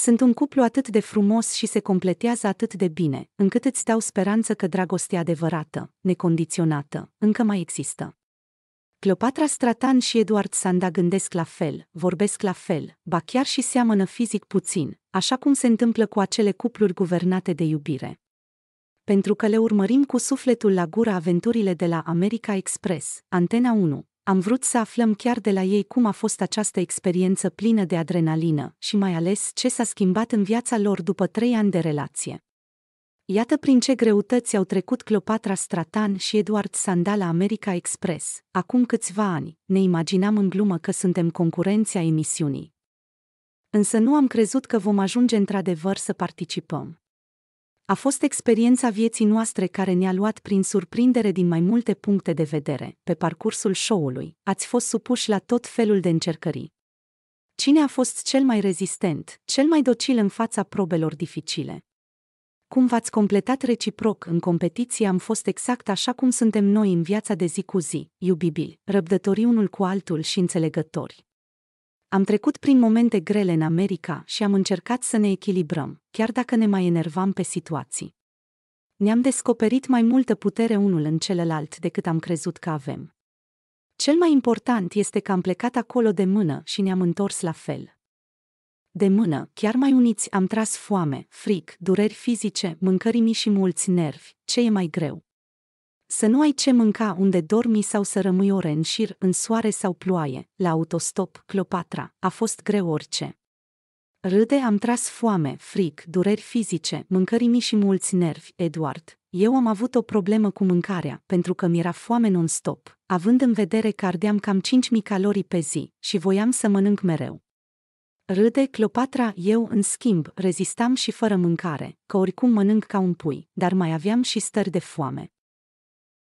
Sunt un cuplu atât de frumos și se completează atât de bine, încât îți dau speranță că dragostea adevărată, necondiționată, încă mai există. Cleopatra Stratan și Eduard Sanda gândesc la fel, vorbesc la fel, ba chiar și seamănă fizic puțin, așa cum se întâmplă cu acele cupluri guvernate de iubire. Pentru că le urmărim cu sufletul la gura aventurile de la America Express, Antena 1, am vrut să aflăm chiar de la ei cum a fost această experiență plină de adrenalină și mai ales ce s-a schimbat în viața lor după trei ani de relație. Iată prin ce greutăți au trecut Cleopatra Stratan și Eduard Sanda la America Express. Acum câțiva ani, ne imaginam în glumă că suntem concurenția emisiunii. Însă nu am crezut că vom ajunge într-adevăr să participăm a fost experiența vieții noastre care ne-a luat prin surprindere din mai multe puncte de vedere. Pe parcursul show-ului, ați fost supuși la tot felul de încercări. Cine a fost cel mai rezistent, cel mai docil în fața probelor dificile? Cum v-ați completat reciproc în competiție am fost exact așa cum suntem noi în viața de zi cu zi, iubibili, răbdători unul cu altul și înțelegători. Am trecut prin momente grele în America și am încercat să ne echilibrăm, chiar dacă ne mai enervam pe situații. Ne-am descoperit mai multă putere unul în celălalt decât am crezut că avem. Cel mai important este că am plecat acolo de mână și ne-am întors la fel. De mână, chiar mai uniți, am tras foame, fric, dureri fizice, mâncărimi și mulți nervi, ce e mai greu. Să nu ai ce mânca unde dormi sau să rămâi ore în șir, în soare sau ploaie, la autostop, Cleopatra, a fost greu orice. Râde am tras foame, fric, dureri fizice, mâncări mici și mulți nervi, Eduard. Eu am avut o problemă cu mâncarea, pentru că mi-era foame non-stop, având în vedere că ardeam cam 5.000 calorii pe zi și voiam să mănânc mereu. Râde Cleopatra, eu, în schimb, rezistam și fără mâncare, că oricum mănânc ca un pui, dar mai aveam și stări de foame.